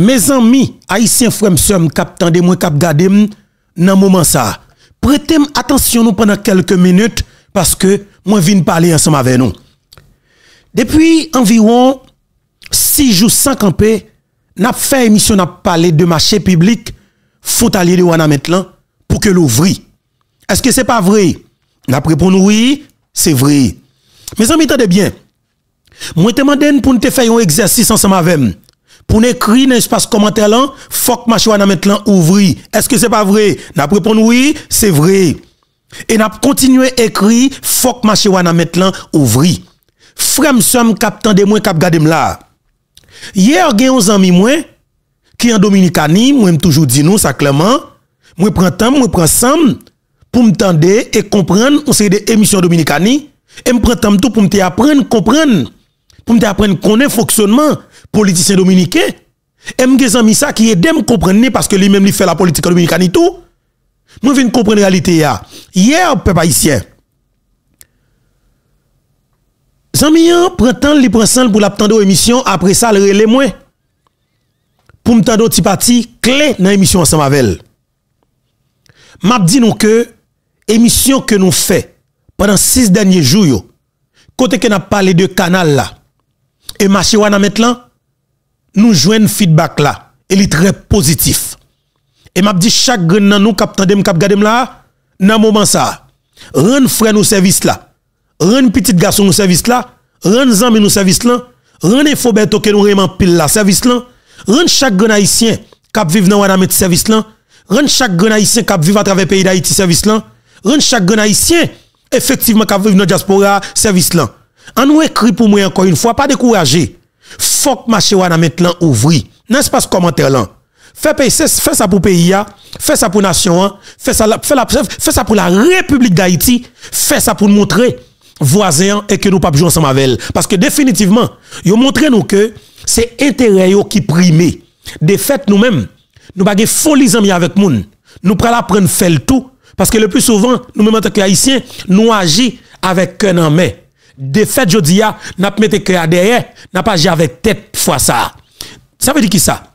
Me zan mi, a isen fwem som kap tande mwen kap gade mnen nan mouman sa. Pretem atensyon nou pwennan kelke minute paske mwen vin pale ansan ma ven nou. Depi anviron 6 jou 5 anpe, nap fey misyon nap pale de machè publik, fwot ali li wana metlan pou ke lou vri. Eske se pa vri? Nap repon nou wii, se vri. Me zan mi tade byen, mwen te manden pou nou te fay yon eksersis ansan ma ven mnen. Poun ekri nan espase komantè lan, fok ma che wana met lan ouvri. Eske se pa vre? Na prepon woui, se vre. E na kontinue ekri, fok ma che wana met lan ouvri. Frèm soum kap tande mwen kap gade mla. Ye or gen 11 an mi mwen, ki an Dominikani, mwen m toujou di nou sa klaman, mwen pran tam, mwen pran sam, pou m tande e kompran, ou se de emisyon Dominikani, e m pran tam tou pou m te apren, pou m te apren konen foksonman, politisyen dominike, mge zanmi sa ki yedem komprene paske li men li fe la politika dominika ni tou, mwen vin komprene realite ya. Ye, ap pe pa isyen. Zanmi ya, prantan li pransan pou la ptando emisyon, apre sa le rele mwen. Pou mtando ti pati, kle nan emisyon an sa mavel. Map di nou ke, emisyon ke nou fe, pandan 6 denye jouyo, kote ke nap pale de kanal la, e masye wana met lan, nous jouons feedback là. Il est très positif. Et m'a dit chaque grain nan nous cap tandem cap gadem là, nan moment ça. Rend frère nous service là. Rend petit garçon nous service là, rend zami nous service là, rend Foberto que nous vraiment pile là service là, rend chaque grain haïtien cap vivre dans Wanamet service là, rend chaque grain haïtien cap vivre à travers pays d'Haïti service là, rend chaque grain haïtien effectivement cap vivre dans diaspora service là. en nous écrit pour moi encore une fois pas décourager faut que marché wana maintenant ouvri. N'est-ce pas ce commentaire là? Fais ça pour pays, fais ça pour nation, fais ça, fais ça pour la République d'Haïti, fais ça pour montrer voisins et que nous pas jouer ensemble avec Parce que définitivement, ils montré nous que c'est intérêt qui prime. De fait, nous-mêmes, nous pas folie amis avec moun. Nous prenons la prendre faire tout. Parce que le plus souvent, nous-mêmes en tant qu'Haïtiens, nous agissons avec un en main défaite dis, a n'a pas mettre cœur derrière n'a pas agir avec tête fois ça ça veut dire qui ça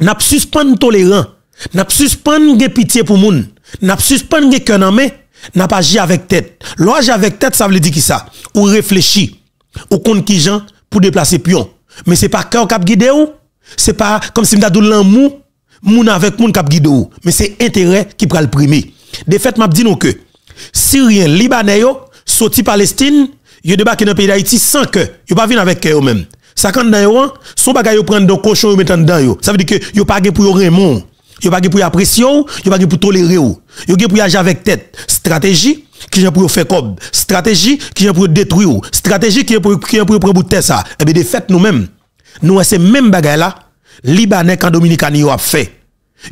n'a pas tolérant n'a pas suspendre pitié pour moun n'a pas suspendu cœur dans n'a pas avec tête L'ouage avec tête ça veut dire qui ça ou réfléchit ou compte qui gens pour déplacer pion mais c'est pas cœur cap guider ou c'est pas comme si nous dou l'amour moun avec moun cap guider ou mais c'est intérêt qui prend le premier de fait m'a dit non que Syrien Libanais, Soti Palestine, yo débarqué dans le pays d'Haïti sans que a pas venir avec eux même. Ça quand dans hein? son bagage yo prendre de cochon yo mettre dedans yo. Ça veut dire que a pas pour yo remon. a pas pour yo pression, a pas pour tolérer pas Yo pour agir avec tête, stratégie qui est pour faire comme stratégie qui est pour détruire, stratégie qui est pour qui est pour prendre ça. Et eh bien des fait nous-mêmes. Nous c'est même bagage là Libanais quand Dominicani yo a fait.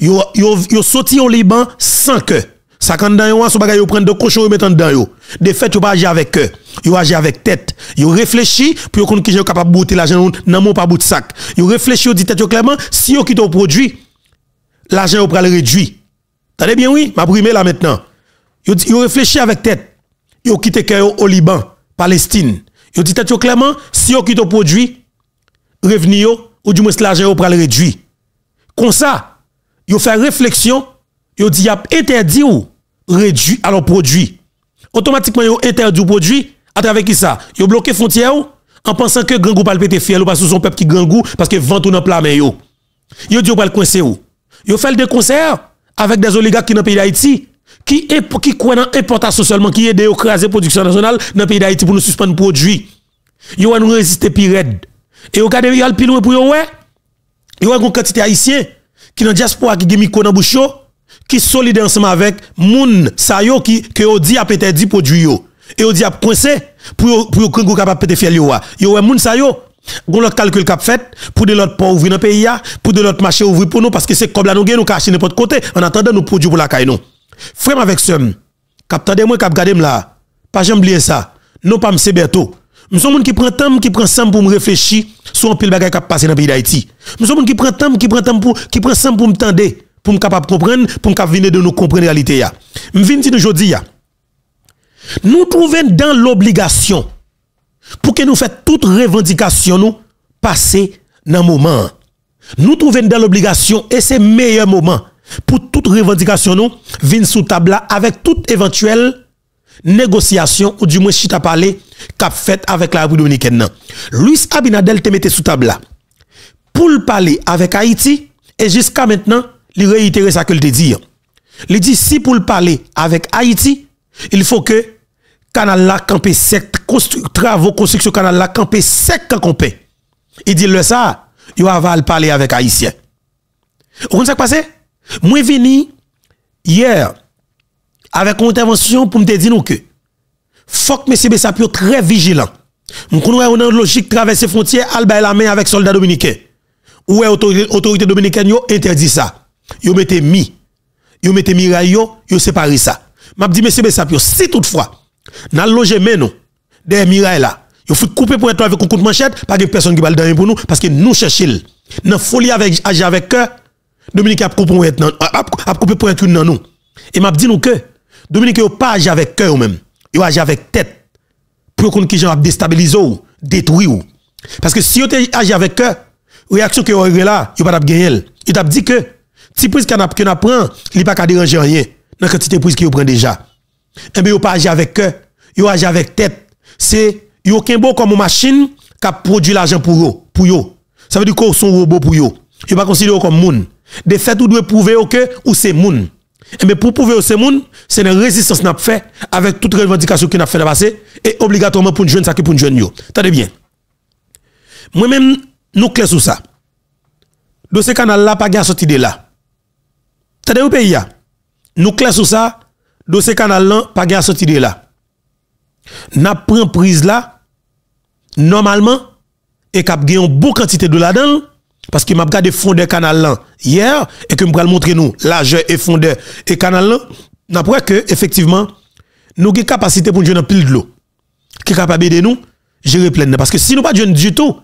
Ils ont yo sorti au Liban sans que ça quand dans un bagay prendre de cochon et mettre dedans yo. De fait yo pas agir avec eux. Yo agir avec tête. Yo réfléchi pour qu'on qui capable bouter l'argent nan mon pas bout de sac. Yo réfléchi yon dit tête clairement si yo quitte au produit l'argent yo le réduit. T'as bien oui, m'a prime là maintenant. Yo yo réfléchi avec tête. Yo quitte cœur au Liban, Palestine. Yo dit tête clairement si yo quitte au produit revenu yo ou du moins l'argent yo le réduit. Comme ça, yo fait réflexion yo dit y interdit ou réduit alors produit. Automatiquement yo interdit produit à travers qui ça Yo bloqué frontière ou en pensant que grand groupe pas fiel ou parce que son peuple qui grand parce que vent ou nan plat mais yo. Yo dit ou pas coincer ou. Yo fait des concerts avec des oligarques qui dans pays d'Haïti qui qui croient dans importation seulement qui aide écraser production nationale dans pays d'Haïti pour nous suspendre produit. Yo nous résister pire Et au cas de yal le pour yo ouais. Yo une quantité haïtien qui dans diaspora qui mis dans bouchon qui solide ensemble avec moun sa yo qui que yo di a peut-être dit produit yo et yo dit a coincé pour pour que capable péter faire yo yo moun sa yo Gon l'autre calcul qu'a fait pour de l'autre port ouvrir dans pays pour de l'autre marché ouvrir pour nous parce que c'est comme là nous gagne nous cacher n'importe côté en attendant nous produits pour la caille nous. Frère avec sem cap tendez moi cap garder là. Pas j'aime bien ça. Non pas m'se berto. M'son moun qui prend temps qui prend temps pour me réfléchir sur un pile bagage qui passé dans le pays d'Haïti. M'son moun qui prend temps qui prend temps pour qui prend temps pour me tendre. pou m kap ap kompren, pou m kap vine de nou kompren realite ya. M vinti nou jodi ya. Nou trouven dan l'obligasyon pou ke nou fè tout revendikasyon nou pase nan mouman. Nou trouven dan l'obligasyon e se meyè mouman pou tout revendikasyon nou vint sou tabla avèk tout evantuel negosyasyon ou di mwen chita pale kap fèt avèk la apou dominiken nan. Louis Abinadel te mette sou tabla pou l'pale avèk Haïti e jiska maintenant il réitère ça que le dit. Il dit si pour parler avec Haïti, il faut que canal là campé sec constru, travaux construction canal là campé sec campé. Il dit le ça, il va parler avec Haïtien. Vous comprenez ce qui passé Moi venu hier avec une intervention pour me dire que faut que monsieur Bessapio très vigilant. Nous connaissons une logique traverser frontières, et la main avec soldats dominicains. Ou est autorité dominicaine interdit ça. Yo mettez mi, yo mettez mi rayo, yo séparé ça. M'a dit monsieur Bessapio, si toutefois, n'a logé menon, des mirailles là, yo faut couper pour être avec un coup de manchette, pas de personne qui va le pour nous, parce que nous cherchons. Dans folie avec, agir avec cœur, Dominique a coupé pour être, a coupé pour être dans nous. Et m'a dit nous que, Dominique yo pas agir avec cœur Il même, yo agir avec tête. Pour qu'on qui ont a déstabilisé ou, détruit ou. Parce que si yo agir avec cœur, réaction que yo là, yo pas gagné Il t'a dit que, si prise qu'on a prend, il pas qu'à déranger rien dans quantité prise qu'il prend déjà. Et eh bien, il pas agir avec cœur, il agit avec tête. C'est il aucun comme une machine qui produit l'argent pour eux, pour Ça veut dire qu'on sont robot pour eux. Ils pas considéré comme moun. De fait, ou doit prouver que ou c'est moun. Et eh bien, pour prouver que c'est moun, c'est une résistance n'a fait avec toute revendication qu'on a fait passé et obligatoirement pour une jeune ça pour une jeune yo. Tenez bien. Moi-même, nous clés sur ça. Dans ce canal là pas gars sorti de là. Tade ou pays Nous classons ça ça, dossier canal là pas à cette de là. N'a prend prise là normalement et cap gagne une bonne quantité de là-dedans parce qu'il m'a regardé fondé canal là hier et que m'pral montrer nous largeur et fondé et canal là n'a pas que effectivement nous avons capacité pour nous pile de l'eau qui est capable de nous gérer plein parce que si nous pas jeune du tout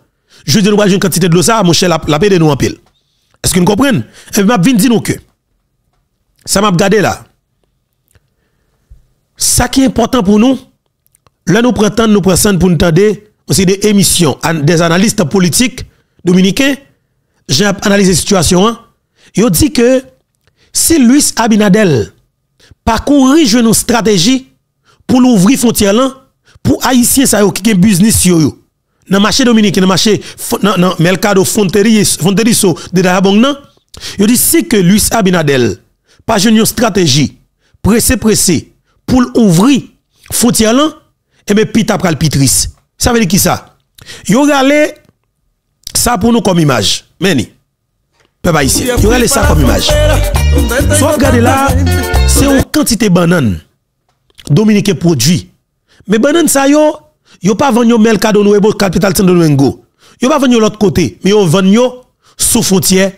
je dis nous pas une quantité de l'eau ça mon cher la, la paix de nous en pile est-ce que nous comprenons et eh m'a vinn dit nous que ça m'a regardé là. Ça qui est important pour nous, là nous prenons nous prenons pour nous entendre aussi des émissions, des analystes politiques dominicains, j'ai analysé la situation, ils hein. dit que si Luis Abinadel pas pas une stratégie pour l'ouvrir frontière là, pour haïtiens ça qui ont business Dans le Dans marché dominicain, dans le marché dans mercado Fonteriso de banque, ils ont dit si que Luis Abinadel pas une stratégie, pressé, pressé, pour ouvrir frontière lan et eh bien pita pral pitris. Ça veut dire qui ça? Yo regardez ça pour nous comme image. Meni. pas ici. yo regardez ça comme image. Soit regardez là, c'est une quantité banane. Dominique produit. Mais banane ça yo, yo pas vendu mel cadeau capital San Domingo. Yo pas vendu l'autre côté, mais yo vendu sous frontière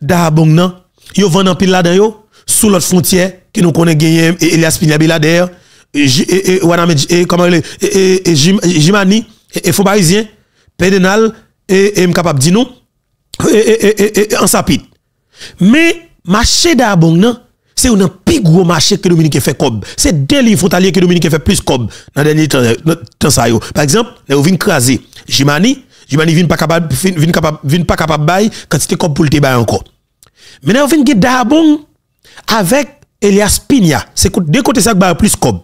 d'Abongnan. Yo vendu en pile là-dedans yo sous l'autre frontière qui nous connaît gagné Elias Pina Belader et et Jimani et faux parisien Pédenal et Mkapab Dino, nous et en sapit mais marché d'abon, c'est un plus gros marché que Dominique fait cob c'est deux livres frontaliers que Dominique fait plus cob dans dernier temps par exemple nous vinn craser Jimani Jimani vient pas capable vinn capable vinn pas capable bail quantité cob pour le débat encore mais nous vinn d'abon, avec Elias Pigna, C'est deux côtés ça plus comme.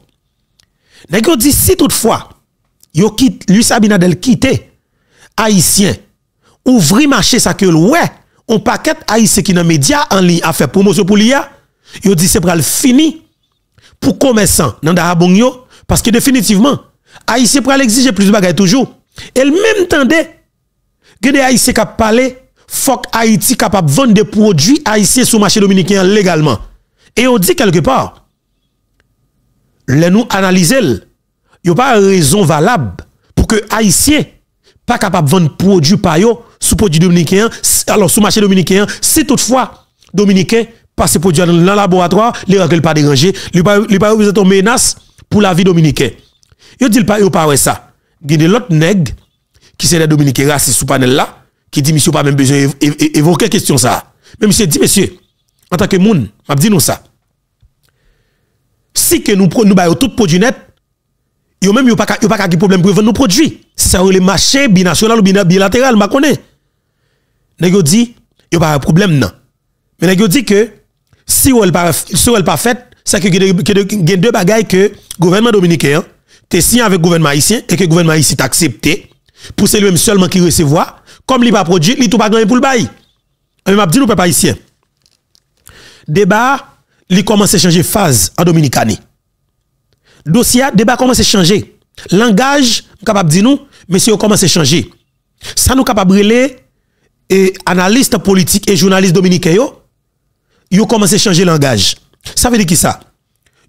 Nèg dit si toutefois yo quitte Luis Abinadel quitter haïtien ouvri marché ça que ouais on paquet haïtien qui dans média en ligne a fait promotion pour l'IA. Yo dit c'est pral fini pour commerçant dans yo parce que définitivement haïtien pral exiger plus de bagay toujours. Et le même temps, y que des haïtiens qui parlent faut Haïti capable de vendre des produits haïtiens sur le marché dominicain légalement. Et on dit quelque part, les nous analyser, il n'y a pas de raison valable pour que Haïtiens pas capable de vendre produits par sous produit dominicain, alors sous marché dominicain, si toutefois dominicain passe produits dans le laboratoire, les règles pas dérangées, les pas pas une menace pour la vie dominicaine. ils dit pas il pas ça. a l'autre nègres qui sont des dominicains racistes sous panel là qui dit monsieur pas même besoin évoquer question ça. Mais monsieur dit monsieur en tant que monde, m'a dit nous ça. Si que nous nous baillons tout produit net, yo même pas qu'à, pas de problème pour vendre nos produits. C'est ça le marché binational ou bilatéral, m'a connaît. il dit a pas de problème non. Mais vous dit que si elle pas pas fait, c'est que y a deux bagailles que gouvernement dominicain est signé avec gouvernement haïtien et que gouvernement haïtien accepté, pour c'est lui même seulement qui recevoir comme il pas produit, il tout pas gagné pour le bail. m'a dit nous peuple haïtien. Débat, il commence à changer phase en Dominicani. Dossier, débat commence à changer. Langage, capable de dire nous, monsieur commence à changer. Ça nous capable de et analystes politiques et journalistes dominicains yo, yo commencé à changer langage. Ça veut dire qui ça?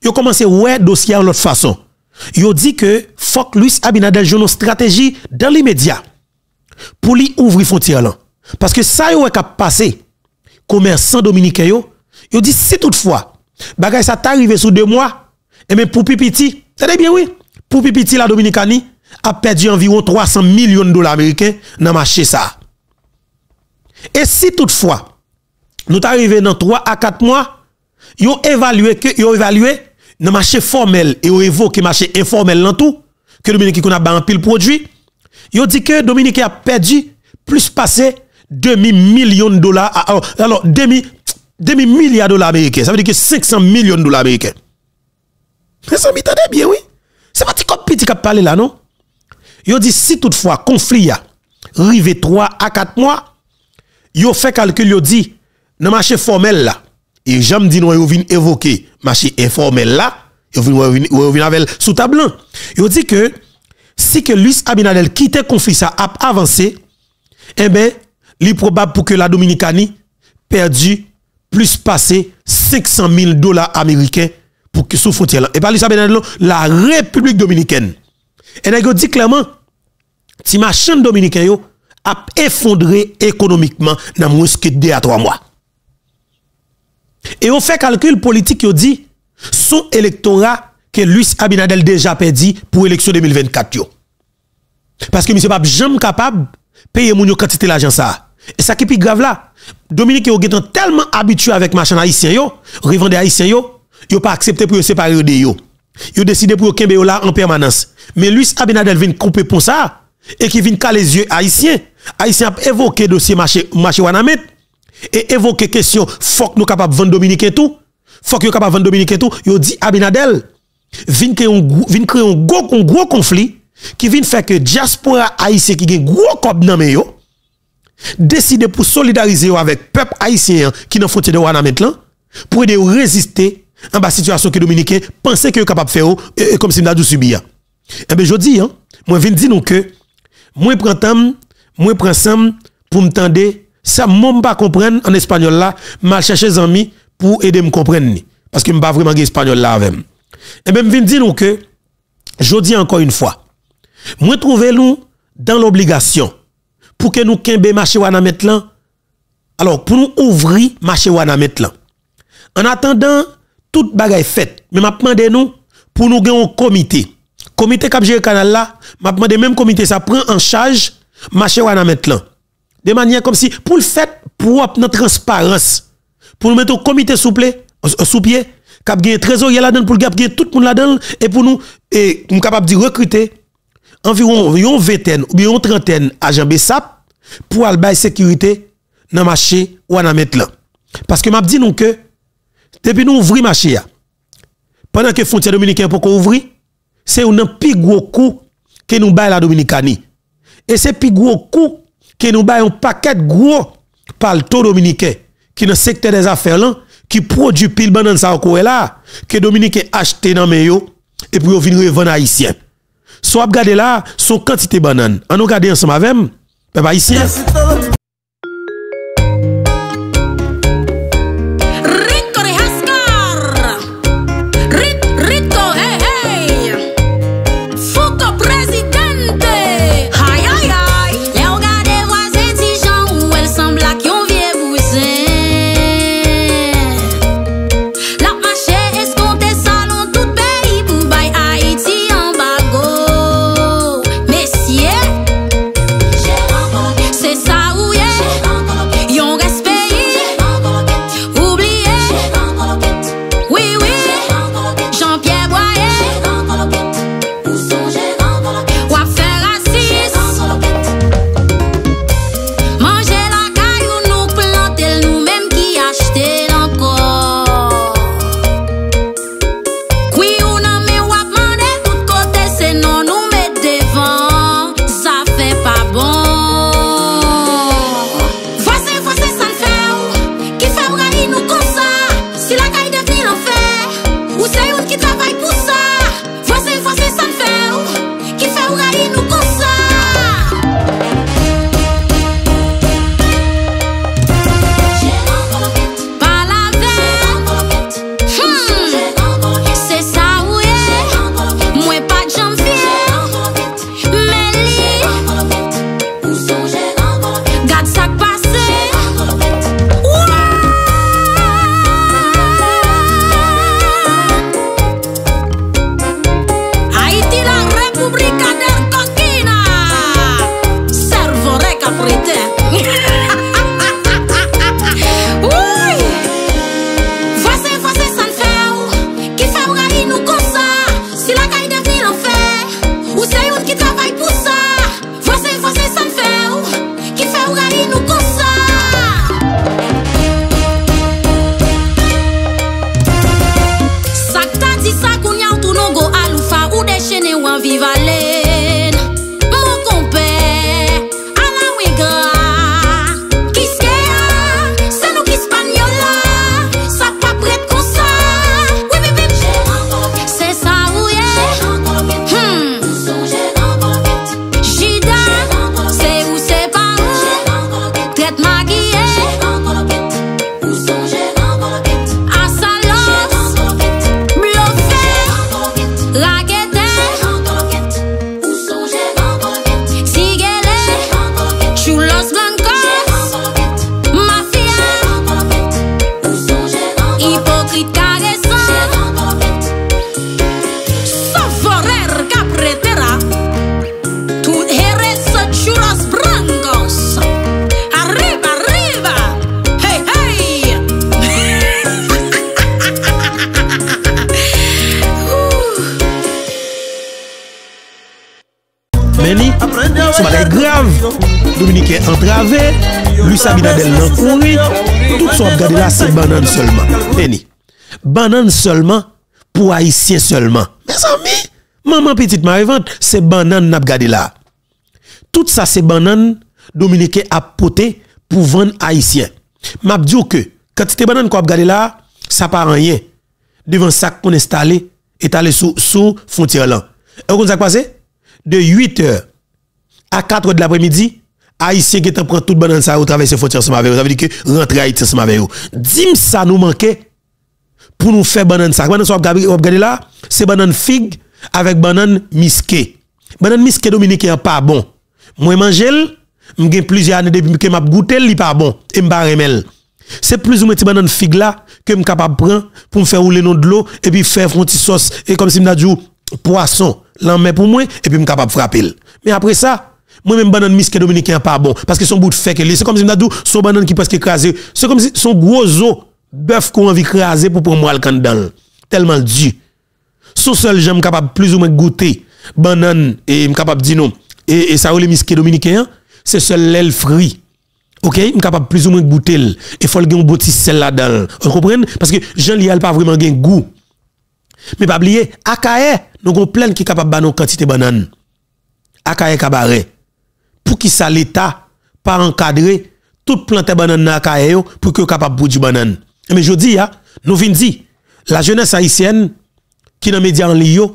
Yo commencé ouais dossier en l'autre façon. Yo dit que fuck Luis Abinader, joue nos stratégie dans les médias pour lui ouvrir frontière là. Parce que ça yo est passé commerçant dominicain yo, yo dit si toutefois bagay ça t'arrive sous deux mois et eh mais ben, pour pipiti, bien oui, pour pipiti la dominicani a perdu environ 300 millions de dollars américains dans marché ça. Et si toutefois nous t'arrivé dans trois à quatre mois, yo évalué que yo évalué dans marché formel et yo évoqué marché informel dans tout que dominicain qu'on a en pile produit Yo dit que Dominique a perdu plus passé demi million de dollars, alors demi, demi milliard de dollars américains. Ça veut dire que 500 millions de dollars américains. Mais ça m'étonne bien, oui. C'est pas petit qui a parlé là, non? Yo dit si toutefois conflit arrive 3 à 4 mois, yo fait calcul, yo dit, dans le marché formel là, et j'aime dire, yo vient évoquer marché informel là, yo vient avec sous table. Yo dit que Si ke Luis Abinadel kite konfisa ap avanse, ebe, eh li probab pou ke la Dominikani perdi plus pase 600.000 dolar Ameriken pou ke sou fontye lan. Ebe, eh Luis Abinadel, la Republik Dominiken, ene yo di klaman, si ma chan Dominiken yo, ap efondre ekonomikman nan mweske de a 3 mwa. E yo fe kalkil politik yo di, sou elektora ke luis Abinadel deja pedi pou eleksyon 2024 yo. Paske misyo pap jam kapab, peye moun yo katite l'agen sa. E sa ki pi grav la, Dominique yo getan telman abitue avèk machan haïs seryo, rivande haïs seryo, yo pa aksepte pou yo separe yo de yo. Yo deside pou yo kenbe yo la an permanans. Me luis Abinadel ven koupè pou sa, e ki ven kalè zye haïsien, haïsien ap evoke dosye machè wana met, e evoke kesyon, fok nou kapab ven Dominique tou, fok yo kapab ven Dominique tou, yo di Abinadel, vient créer un gros, gros conflit qui vient faire que diaspora haïtien qui un gros cob yo décide pour solidariser avec peuple haïtien qui en frontière de Ouanametlan pour aider résister en bas situation que dominicain pensait que capable faire comme si n'a dû subir. Eh ben je dis hein, moi vin dire nous que moi prends temps, moi prends sam pour m'tendre ça m'on pas en espagnol là, m'a chercher amis pour aider me comprendre parce que m'pas vraiment espagnol là avec. Et bien, je dire que, je dis encore une fois, moi trouver nous dans l'obligation pour que nous kembe marché wana maintenant. Alors, pour nous ouvrir marché wana maintenant. En attendant, toute bagaille faite, mais maintenant vous nous pour nous gagner un comité. Comité qui canal là, m'a demandé même comité ça prend en charge marché wana maintenant. De manière comme si pour le fait propre notre transparence pour nous mettre un comité souple, euh, euh, sous pied cap y trésorier là-dedans pour tout monde là-dedans et pour nous et nous capable de recruter environ 20 vingtaine ou bien une trentaine agents BSAP pour aller sécurité dans le marché ou dans mettre là. Parce que m'a dit nous que depuis nous le marché pendant que frontière dominicaine pour ouvrir c'est un plus gros coup que nous baille la dominicanie. Et c'est plus gros coup que nous baille un paquet gros par le taux dominicain qui dans le secteur des affaires là qui produit pile banane ça là que Dominique acheté dans mes et puis venir revendre haïtien. Soit regarder là son quantité banane. On regarder ensemble avec peuple haïtien. tout ça, ap la seulement. Meni, banan seulement pour haïtien seulement. Mes amis, maman petite marivante, c'est banan nap gade là. Tout ça c'est banane Dominique a poté pour vendre haïtien. Map que quand c'était banane qu'on ap gade la, ça ça rien. Devant sak kon estale, etale sous sou frontière là. Et kon sak passé? De 8 h à 4 h de l'après-midi, Haïtien qui prend tout le monde ça ou traverser frontière ensemble avec Ça veut dire que rentrer Haïti ensemble avec Dim ça nous manquait pour nous faire banane ça. Banane soit regardez là, c'est banane figue avec banane misquée. Banane misquée est pas bon. Moi manger, j'ai plusieurs années depuis que m'a goûté, il pas bon et me C'est plus ou moins banane figue là que suis capable prendre pour me faire rouler dans de l'eau et puis faire une petite sauce et comme si me du poisson, l'en met pour moi et puis suis capable frapper. Mais après ça, moi-même, banane misque dominicain, pas bon. Parce que son bout de fait c'est comme si m'dadou, son banane qui presque écrasé. C'est comme si son gros os, bœuf qu'on envie écraser pour prendre moi le candan. Tellement dur. Son seul j'aime capable plus ou moins goûter banane et capable dire non. Et, et ça, les misqué dominicains. c'est seul l'aile frit. OK, suis capable plus ou moins goûter et faut le un beau celle là-dedans. Vous comprenez Parce que Jean Lial pas vraiment un goût. Mais pas oublier, Akaye, nous avons plein qui capable de nos quantité banane. Akaye cabaret pour qui ça l'État pas encadré toute plante banane dans la pour que capable du banane. Mais je dis, hein, nous venons dire, la jeunesse haïtienne qui dans les en ligne,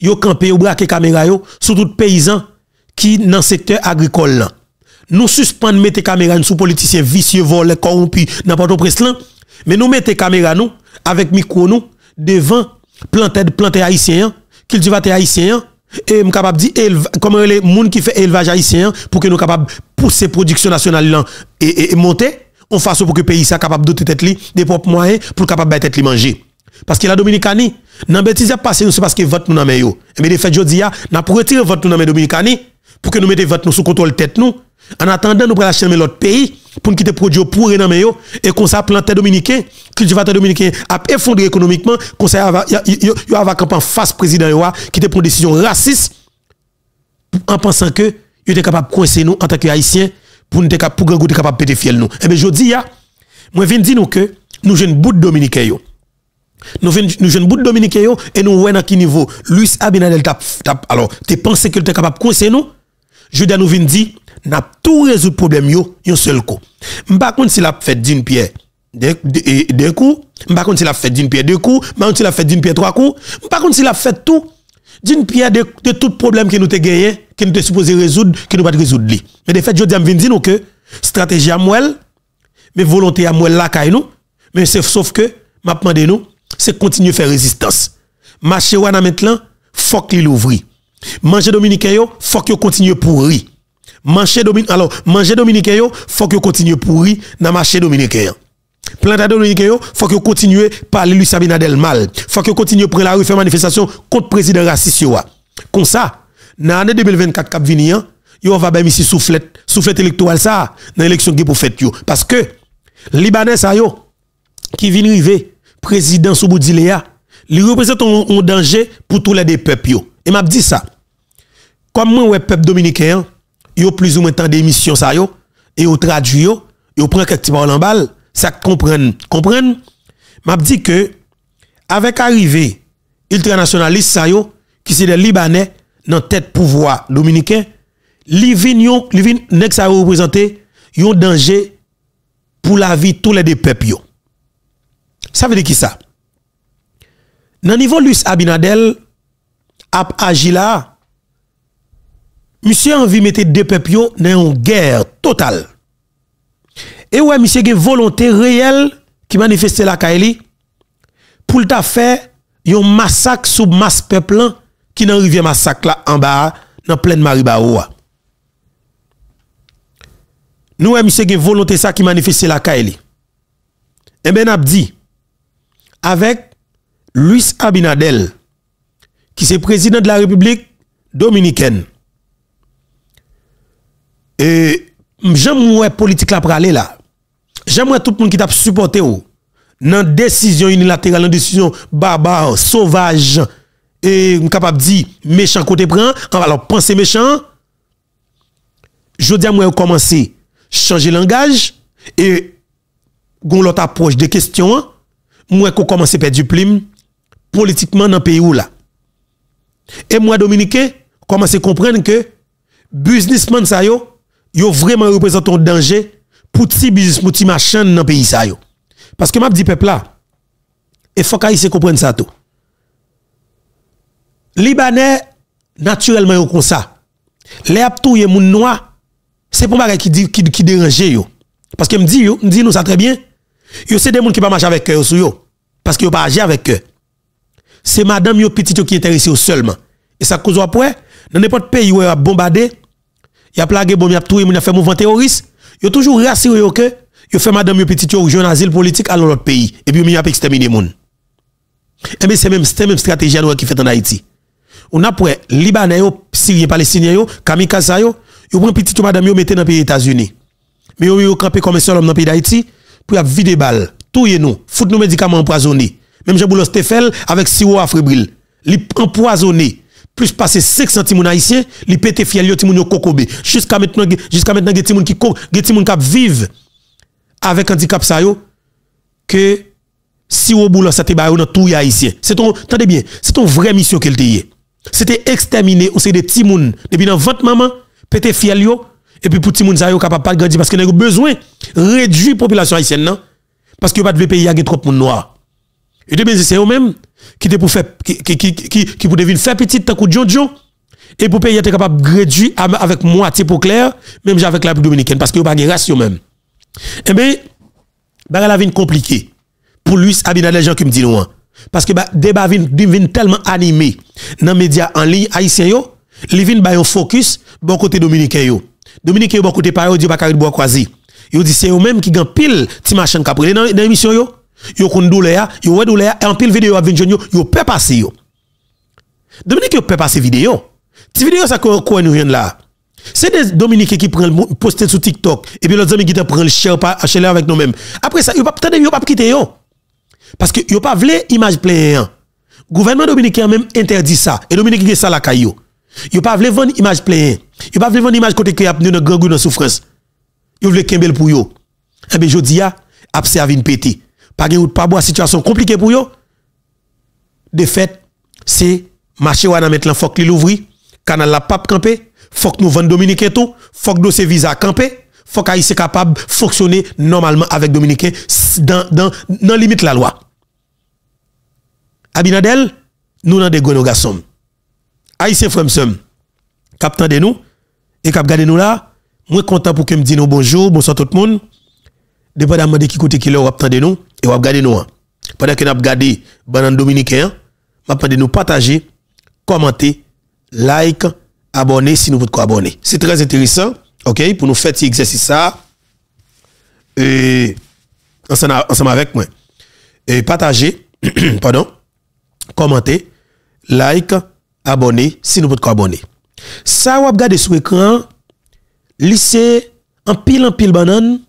yo campé ou braqué caméra yo sur tout paysan qui dans secteur agricole. Nous suspendons mettez caméra sous politiciens vicieux, volés, corrompu, n'importe port au mais nous mettez caméra nous avec micro nous devant planter de planter haïtien, hein, cultivateur haïtien hein et suis capable de dire comment les gens qui font élevage haïtien pour que nous capables pousser production nationale et, et, et, monter on fasse pour que le pays soit capable de tête des propres moyens pour capable de manger parce que la dominicani nan bêtise passé c'est parce que vote nous yo. mais les faits jodi a ah, n'a pour retirer vote nous nan dominicani pour que nous mettions vote nous sous contrôle tête nous. En attendant, nous pourrons acheter l'autre pays pour nous quitter produits pour et et qu'on s'applante dominicain, cultivateur dominicain a effondré économiquement, qu'on va camper en face président qui te prend décision raciste en pensant que il était capable de coincer nous en tant que haïtiens pour nous pour que nous capable péter fiel nous. Et eh ben je dis ya, moi viens dire nous que nous jeunes bout dominicain yo. Nous jeunes bout dominicain yo et nous ouais à quel niveau Luis Abinadel tap alors tu pensais qu'il était capable de coincer nous je à nous venir n'a tout résolu problème yo, un seul coup. M'pa contre si la fait d'une pierre deux coups, m'pa contre si a fait d'une pierre deux coups, m'pa contre si la fait d'une pierre trois coups, m'pa contre si a fait tout d'une pierre de, tout problème que nous te gagné, qui nous te supposé résoudre, qui nous pas résoudre lui. Mais de fait, je dis à nous que stratégie à moi, mais volonté à moi là kay nous, mais sauf que m'a demandé nous, c'est continuer faire résistance. Marcher là maintenant, faut qu'il ouvre. Manger dominicain yo, faut que continue pourri. Manger dominicain alors, manger dominicain yo, faut que continue pourri dans marché dominicain. Planta dominicain yo, faut que continue parler Luis Abinadel mal. Faut que continue prendre la rue faire manifestation contre président raciste yo. Comme ça, dans l'année 2024 cap venir, hein, yo va ben ici soufflet, soufflet électoral ça dans l'élection qui pour fête yo parce que libanais yo qui vient arriver président sous Boudiléa, il représente un danger pour tous les deux peuples E map di sa, kwa mwen wè pep Dominikèan, yo pliz ou mwen tan demisyon sa yo, e yo tradu yo, yo pren kèk ti pa ou lan bal, sa kompren, kompren, map di ke, avèk arive, il tranasyonalist sa yo, ki se de Libanè, nan tèt pouvoi Dominikè, li vin yon, li vin nek sa yo reprezante, yon denje, pou la vi tout lè de pep yo. Sa vè di ki sa? Nan nivou lus Abinadel, ap aji la, misi anvi mette de pep yo nan yon ger total. E wè misi gen volonté reyel ki manifeste lakay e li, pou lta fè yon masak soub mas pep lan ki nan rivye masak la an ba, nan plen mari ba wwa. Nou wè misi gen volonté sa ki manifeste lakay e li. E ben ap di, avèk luis abinadel ki se prezident de la republik dominiken. E jèm mwen politik la pralè la, jèm mwen tout mwen ki tap supporte ou, nan desisyon unilateral, nan desisyon barbar, sauvage, e m kapap di mechant kote pran, kan valo panse mechant, jèm mwen ou komanse chanje langaj, e goun lot aproj de kestyon, mwen kou komanse pe duplim politikman nan pey ou la. Et moi, Dominique, commence à comprendre que businessman sa yo, yo vraiment représente un danger pour petit business, pour petit machin dans le pays ça yo. Parce que m'a dit peuple là, il faut se comprennent ça tout. Libanais, naturellement, yon comme ça. Les yon moun noir, c'est pour bagay qui, qui, qui dérange yo. Parce que me dit yo, me dit nous ça très bien. Yo c'est des gens qui pas marcher avec eux yo. Parce qu'ils pas agir avec eux c'est madame yo petit qui est intéressé seulement. Et ça cause après, dans n'importe pays où il a bombardé, il a plagué bon, il a tué, il a fait mouvement terroriste, il a toujours rassuré que il fait madame yo petit yo un asile politique à l'autre pays et puis il a exterminé moun. Et eh bien c'est même c'est même stratégie qui fait en Haïti. On a pour libanais syriens palestiniens yo, kamikaze yo, yo prend petit madame yo mette dans pays États-Unis. Mais a eu crampé comme seul homme dans pays d'Haïti pour vider balle, est nous, fout nous médicaments empoisonnés. Même Jean-Boulos Stéphel avec Siro Afrebril. Li empoisonné. Plus passé 500 timoun haïtiens, il pété fiel yo timoun yo kokobé. Jusqu'à maintenant, jusqu'à maintenant, des timoun qui des timoun qui vive avec handicap sa yo que Siro Boulos a te ba dans tout haïtien. C'est ton, tendez bien, c'est ton vraie mission qu'elle te C'était exterminer, ou c'est des timoun depuis dans 20 maman, pété fiel yo et puis pour timoun sa yo capable pas grandir parce que a besoin réduire population haïtienne non parce que pas de pays a trop monde noir. Et de c'est eux-mêmes qui étaient pour faire, qui, qui, qui, qui pour faire petit tant que John John. Et pour payer, était capable de réduire avec moitié pour clair, même avec la dominicaine, parce que pas de ratio même. Eh bien, c'est bah, la vie compliquée. Pour lui, les gens qui me dit non. Parce que bah, débat vient tellement animé dans les médias en ligne haïtien, yo, li bah ba yon focus bon côté dominicain yo. Dominicain bon côté pas, yo di bah carré bois croisé. disent dit c'est eux-mêmes qui gagne pile ti machin dans dans émission yo yo kon douleur, yo wè douleur, en pile vidéo a venir yo, yo pe passer yo. Dominique yo peut passer vidéo. Ti vidéo vidéos, qu'on quoi, nous là. C'est des Dominique qui prend postent sur TikTok et puis l'autre zami qui te prend le cher pas acheter avec nous-mêmes. Après ça, yo pas attendre, yo pas quitter yo. Parce que yo pas vle image plein. Gouvernement dominicain même interdit ça et Dominique qui ça la caillou. Yo pas vle vendre image plein. Yo pas vle vendre image côté que y a dans grand dans souffrance. Yo vle kembel pour yo. Eh bien je dis, a servi une pété pas de route, pas bois, situation compliquée pour eux. De fait, c'est marché ou à mettre l'en, faut que l'ouvri, canal la pape campé, faut que nous vendons Dominique tout, faut que dossier visa camper, faut soit capable de fonctionner normalement avec Dominique dans, dans, dans limite la loi. Abinadel, nous n'en des gars. sommes. Haïtien Fremsem, Capteur de nous, et cap gade nous là, moi content pour que me dise bonjour, bonsoir tout le monde dépendamment de qui côté qui leur de nous et vous regardez nous. Pendant que nous regardé banan dominicain, de nous partager, commenter, like, abonner si nous vous abonner. C'est très intéressant, OK, pour nous faire cet exercice ça. Et ensemble avec moi. Et partager, pardon, commenter, like, abonner si nous vous abonner. Ça vous regardez sur écran lycée en pile en pile banane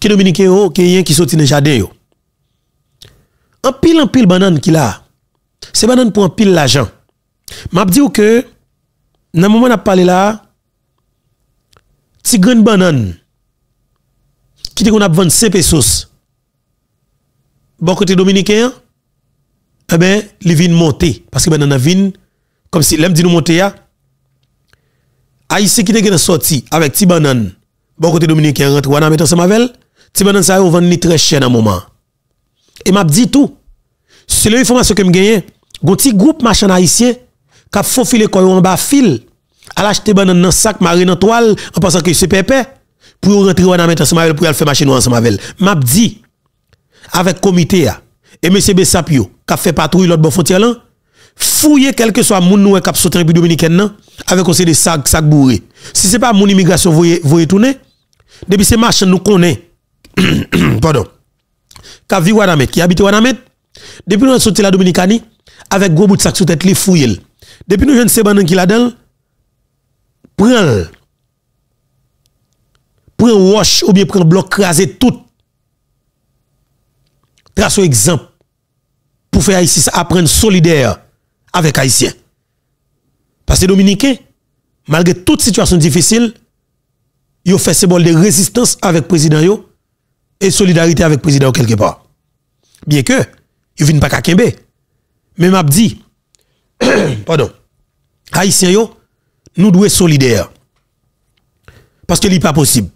qui dominicain yo, kenyen qui sorti dans jardin yo. En pile en pile banane qui là. C'est banane pour en pile l'argent. M'a dit que dans moment n'a parlé là ti grande banane qui te qu'on a vendre 5 pesos. Bon côté dominicain eh ben les vinn monter parce que banane vin comme si l'aime dit nous monter là. Haïti qui te sorti avec ti banane bon côté dominicain rentre on a mettre ensemble avec Ti banan sa yo vann ni très cher dans moment. Et m'a dit tout. c'est l'information que me gagne, gon petit groupe machin haïtien qui font filer quoi en bas fil à l'acheter banan nan sac marine en toile en pensant que c'est pépé pour rentrer en mettre ensemble avec pour faire machine ensemble avec. M'a dit avec comité a et M. Bessapio qui fait patrouille l'autre bon frontière là fouiller quel que soit moun nou qui e sauté République dominicaine avec conseil des sacs sac bourré. Si c'est pas moun immigration vous voyez tourner depuis ces machins nous connaît pardon, Wanamet, qui habite Wanamet, depuis nous sorti la Dominicanie, avec gros bout de sac sous tête, les fouilles Depuis nous avons Sebanon qui l'a dedans prends prends wash ou bien un bloc crasé tout. Trace un exemple pour faire ici apprendre solidaire avec Haïtien. Parce que Dominicains, malgré toute situation difficile, ils ont fait ce bol de résistance avec le président et solidarité avec le président quelque part. Bien que, il vient pas qu'à Kembe. Mais m'a dit, pardon, haïtien yo, nous devons être solidaires. Parce que ce n'est pas possible.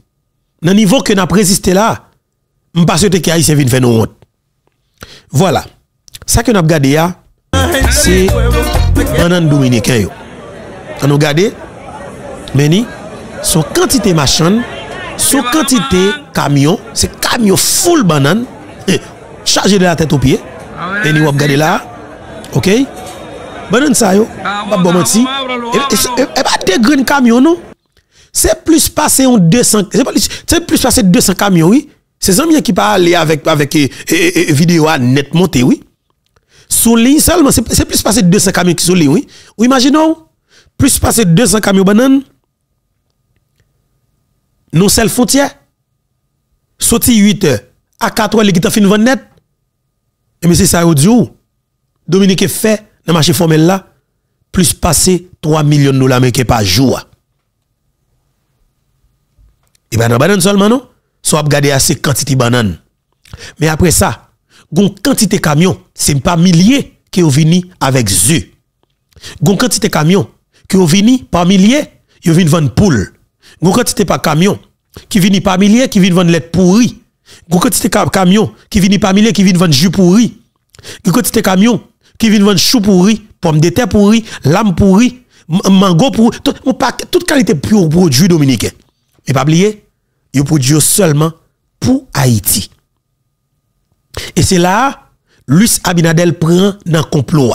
Dans le niveau que nous avons résisté là, je ne pas sûr que Haïtiens viennent faire nous honte. Voilà. Ça que nous avons gardé là, c'est un an dominicain. Nous avons gardé, mais son quantité machin sous quantité camion, c'est camion full banane, eh, chargé de la tête aux pieds. Ah et nous regardé là, ok? Banane ça yo, pas ah, bah, bon Et pas eh, eh, bah, des grands camions non? C'est plus passé en 200, c'est plus passé 200 camions oui. C'est amis qui parle avec avec vidéo à net montée, oui. Sous seulement, c'est plus passé 200 camions qui sont oui. Ou imaginons, plus passé 200 camions banane nous le frontières. Sorti 8 heures à 4 heures, les guitares fin net. Et mais c'est ça, audio. Dominique fait dans le marché formel là, plus passer 3 millions de dollars américains par jour. Et eh ben banane seulement, non? Soit garder assez quantité banane. Mais après ça, gon quantité camion, c'est pas milliers qui ont venu avec eux. Gon quantité camion qui ont venu par milliers, ils une vendre poule. Gon quantité de camion qui viennent par milliers, qui viennent vendre lait pourri, Gros quantité camion, qui viennent par milliers, qui viennent vendre jus pourri. Qui quantité camion, qui viennent vendre chou pourri, pommes de terre pourri, lame pourri, mango pourri, tout, toute qualité pure produit dominicain. Mais pas oublier, ils produisent seulement pour Haïti. Et c'est là, Luis Abinadel prend dans complot.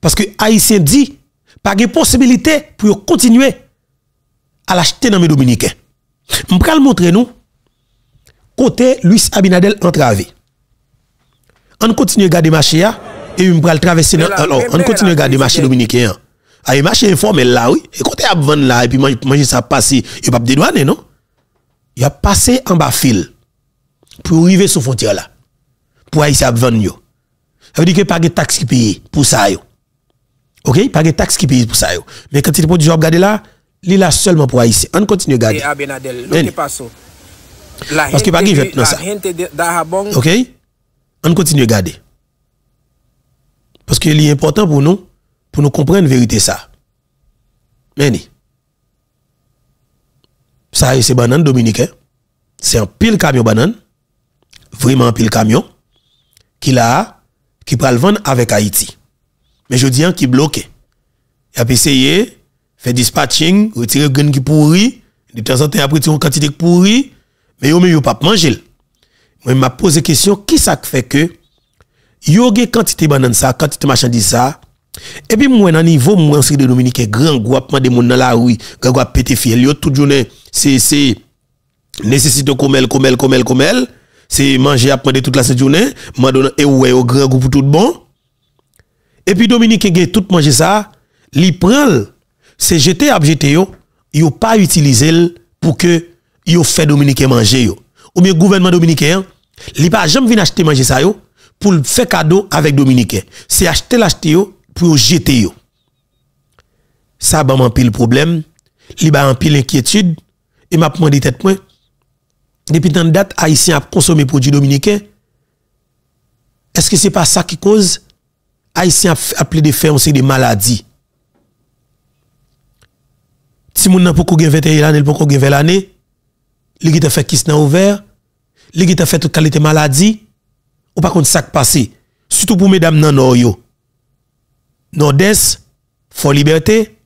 Parce que Haïtien dit, pas de possibilité pour continuer à l'acheter dans les Dominicains. Je vais montrer nous côté Luis Abinadel entravé. On continue à garder marché et on va traverser alors on continue à garder marché dominicain. Ah, marché informel là oui, et côté à vendre là et puis manger ça passé il pas de douane non. Il a passé en bas fil pour arriver sur frontière là. Pour aller à vendre yo. Ça veut dire que pas de taxe qui paye pour ça yo. OK, pas de taxe qui paye pour ça yo. Mais quand il produit job garder là, li la seulement pour Haïti. On continue garder. Parce que pas dans ça. OK On continue garder. Parce que c'est important pour nous pour nous comprendre vérité ça. Ça c'est banane dominicain. C'est un pile camion banane. Vraiment un pile camion qui là qui prend le vendre avec Haïti. Mais je dis un qui bloqué. Il a essayé fait dispatching, retirer grain qui pourri, de temps en temps après une quantité qui pourri, mais ne même pas manger. Moi m'a posé question qui ça fait que yo gen quantité banane ça, quantité marchandise ça et puis moi nan niveau moi aussi de Dominique grand groupement de monde dans la rue, grand groupe pété fiel yo toute journée c'est c'est nécessite comel comel comel comel c'est manger à prendre toute la journée, donné et ouais au grand groupe tout bon. Et puis Dominique gen tout manger ça, il prend c'est jeter abjeté yo, yo pas utilisé pour que yo fait dominicain manger Ou bien gouvernement dominicain, li pas jamais venir acheter manger ça yo pour faire cadeau avec dominicain. C'est acheter l'acheter pour jeter yo. Ça ba en pile problème, li ba en pile inquiétude et m'a demandé tête point. depuis tant date haïtien a consommé produits dominicains. Est-ce que c'est pas ça qui cause haïtien a appelé de faire aussi des maladies si moun na pou kou gen 21 l'année, pou kou gen 20 l'année, li qui t'a fait kiss nan ouvert, li qui t'a fait toute qualité maladie, ou pas contre ça passé. Surtout pour mesdames nan nord yo. Nord-est, Fort Liberté,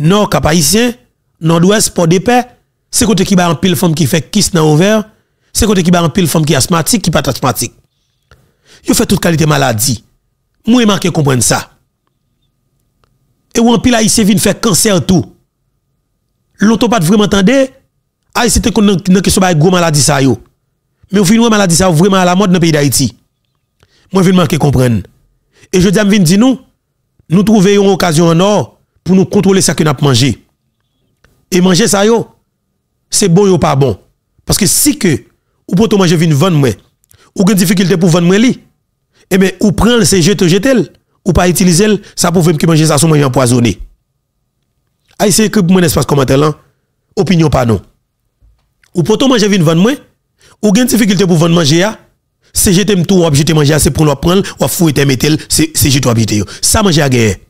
Nord Cap Haïtien, Nord-Ouest pour des Paix, c'est côté qui bat un pile femme qui fait kiss nan ouvert, c'est côté qui bat un pile femme qui asthmatique, qui pas asthmatique. Yo fait toute qualité maladie. Moi marqué comprendre ça. Et ou un pile haïtien vient faire cancer tout l'autopathe vraiment entendait, ah, c'était qu'on a question de gros maladie ça yo. Mais au final, maladie ça vraiment à la mode dans le pays d'Haïti. Moi, je viens manquer comprendre. Et je dis à dire nous, nous trouvons une occasion en or pour nous contrôler ce que nous avons mangé. Et manger ça yo, c'est bon ou pas bon. Parce que si que, ou pour manger vin vendre moi, ou une difficulté pour vendre moi li, eh bien, ou prendre ces jeter jeter ou pas utiliser ça pour que manger ça sont empoisonné. Aïe, c'est que pas espace commentaire là, opinion pas non. Ou pour tout manger vin vendre moins, ou gain difficulté pour vendre manger là, c'est j'ai me tout ou jeter manger c'est pour nous prendre ou fouetter mettre c'est c'est tout habité Ça manger à gagner.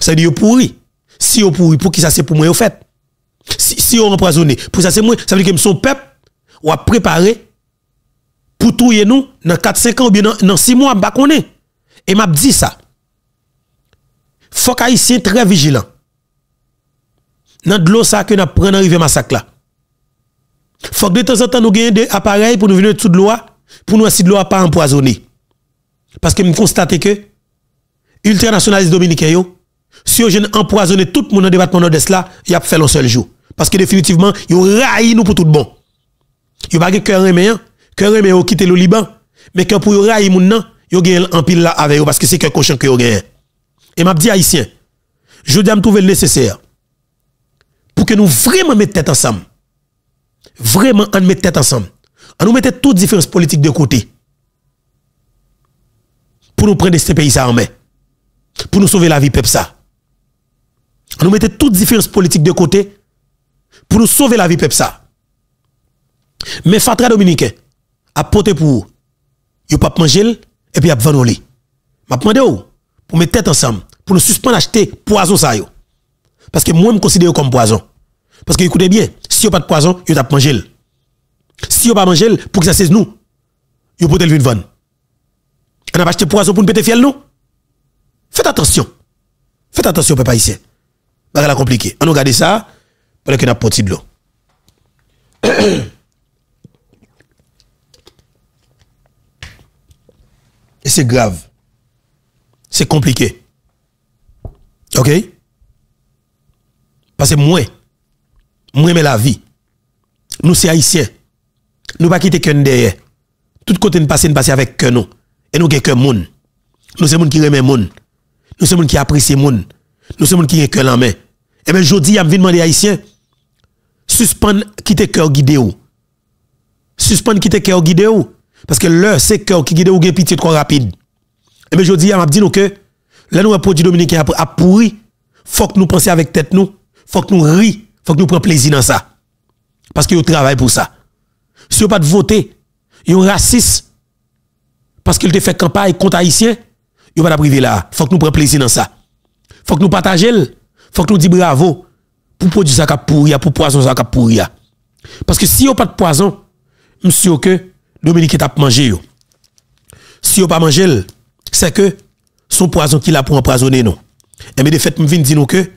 Ça dit pourri. Si vous pourri pour qui ça c'est pour moi au fait. Si si on empoisonné, pour ça c'est moi, ça veut dire que son peuple ou a préparé pour touyer nous dans 4 5 ans ou bien dans 6 mois, pas Et m'a dit ça. Faut être très vigilant dans de l'eau ça que nous prenons arrivé massacre là. Faut que de temps en temps nous gagnions des appareils pour nous venir tout de l'eau pour nous assister de l'eau pas empoisonnée. Parce que nous constatons que ultranationalistes dominicains si on jeune empoisonné tout le monde dans le département de est là, il a fait un seul jour parce que définitivement, ils ont raillé nous pour tout bon. Ils pas cœur remé, hein. cœur ils ont quitté le Liban, mais que pour railler moun nan, ils ont en pile là avec eux parce que c'est que cochon que yo gagné. Et m'a dit haïtien, je dois me trouver le nécessaire pour que nous vraiment mettions tête ensemble. Vraiment, on mette tête ensemble. On nous mettait toutes différences politiques de côté. Pour nous prendre ce pays ça en main. Pour nous sauver la vie, peuple ça. On nous mettait toutes différences politiques de côté. Pour nous sauver la vie, peuple ça. Mais Fatra Dominicain, a poté pour vous. Yo pas manger et puis a vendre Je M'a demandé oh, pour mettre tête ensemble, pour nous suspendre acheter poison ça yo. Parce que moi, je me considère comme poison. Parce que écoutez bien, si vous pas de poison, vous avez mangé. Si vous pas mangé, pour que ça cesse nous, vous pouvez le vendre. On a acheté poison pour nous péter fiel, nous. Faites attention. Faites attention, papa ici. C'est la compliqué. On regarde ça, pendant que nous avons de l'eau. Et c'est grave. C'est compliqué. OK? Parce que moi, moi mais la vie. Nous c'est haïtiens. Nous pas quitter que derrière. Tout côté nous passer nous passer avec que nous et nous que monde. Nous sommes qui remet monde. Nous sommes qui apprécie monde. Nous sommes qui que la main. Et eh bien y a demander haïtiens suspendre quitter cœur guidé ou. Suspendre quitter cœur guidé ou parce que leur, c'est cœur qui guide. ou gain pitié trop rapide. Et bien y a m'a eh dit que là nous un produit dominicain a pourri faut que nous pensions avec tête nous faut que nous ri, faut que nous prenions plaisir dans ça. Parce qu'ils travaillent pour ça. Si vous pas de voter, ils raciste. Parce qu'ils te fait campagne contre haïtiens, ils pas privé là. Faut que nous prenions plaisir dans ça. Faut que nous partagions, faut que nous disions bravo pour produire ça cap pourri, pour poison ça cap pourri. Parce que si vous pas de poison, monsieur que Dominique est à manger Si vous pas manger, c'est que son poison qu'il a pour empoisonner nous. Et mais de fait, me de dire nous que